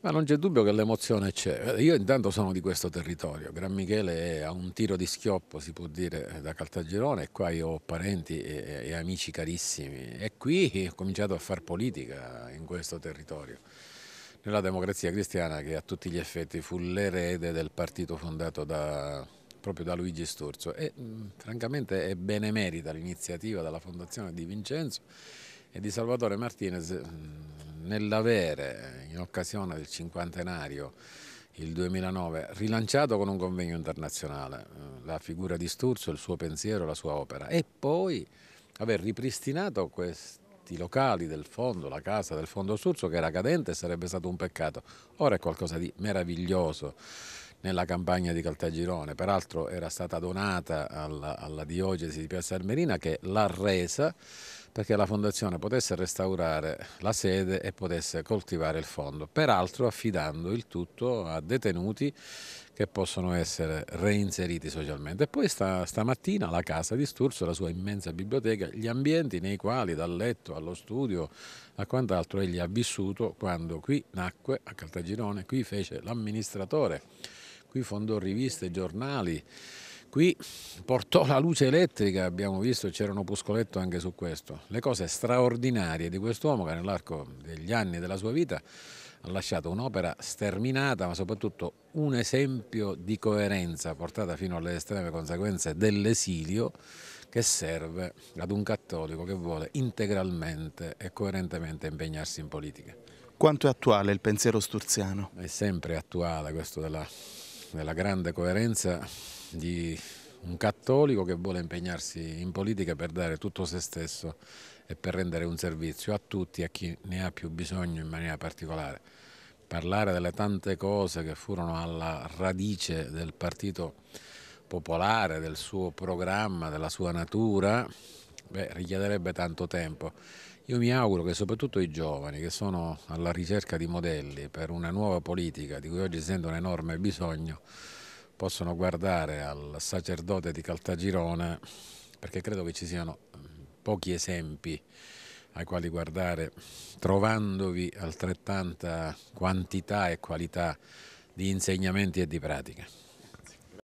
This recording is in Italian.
Ma non c'è dubbio che l'emozione c'è. Eh, io intanto sono di questo territorio. Gran Michele è a un tiro di schioppo, si può dire, eh, da Caltagirone e qua io ho parenti e, e, amici carissimi. E qui ho cominciato a fare politica in questo territorio. Nella democrazia cristiana che a tutti gli effetti fu l'erede del partito fondato da, proprio da Luigi Sturzo. E mh, francamente è benemerita l'iniziativa della Fondazione di Vincenzo e di Salvatore Martinez. Mh, nell'avere eh, in occasione del cinquantenario il 2009 rilanciato con un convegno internazionale eh, la figura di Sturzo, il suo pensiero, la sua opera e poi aver ripristinato questi locali del fondo, la casa del fondo Sturzo che era cadente e sarebbe stato un peccato. Ora è qualcosa di meraviglioso nella campagna di Caltagirone, peraltro era stata donata alla, alla diocesi di Piazza Armerina che l'ha resa perché la Fondazione potesse restaurare la sede e potesse coltivare il fondo, peraltro affidando il tutto a detenuti che possono essere reinseriti socialmente. E poi sta, stamattina la casa di Sturzo, la sua immensa biblioteca, gli ambienti nei quali dal letto allo studio a quant'altro egli ha vissuto quando qui nacque a Caltagirone, qui fece l'amministratore, qui fondò riviste, e giornali, Qui portò la luce elettrica, abbiamo visto, c'era un opuscoletto anche su questo. Le cose straordinarie di quest'uomo che nell'arco degli anni della sua vita ha lasciato un'opera sterminata, ma soprattutto un esempio di coerenza portata fino alle estreme conseguenze dell'esilio che serve ad un cattolico che vuole integralmente e coerentemente impegnarsi in politica. Quanto è attuale il pensiero sturziano? È sempre attuale questo della della grande coerenza di un cattolico che vuole impegnarsi in politica per dare tutto se stesso e per rendere un servizio a tutti, e a chi ne ha più bisogno in maniera particolare. Parlare delle tante cose che furono alla radice del Partito Popolare, del suo programma, della sua natura, beh, richiederebbe tanto tempo. Io mi auguro che soprattutto i giovani che sono alla ricerca di modelli per una nuova politica di cui oggi sento un enorme bisogno possano guardare al sacerdote di Caltagirone perché credo che ci siano mm, pochi esempi ai quali guardare trovandovi altrettanta quantità e qualità di insegnamenti e di pratiche.